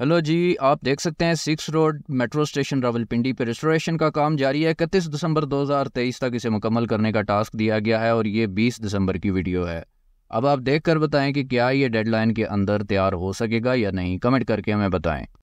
hello जी आप देख सकते हैं six road metro station Rawalpindi पर रेस्टोरेशन का काम जारी है इकतीस दिसंबर 2023 तक इसे मुकम्मल करने का टास्क दिया गया है और ये 20 दिसंबर की वीडियो है अब आप देख कर बताएं कि क्या ये डेडलाइन के अंदर तैयार हो सकेगा या नहीं कमेंट करके हमें बताएं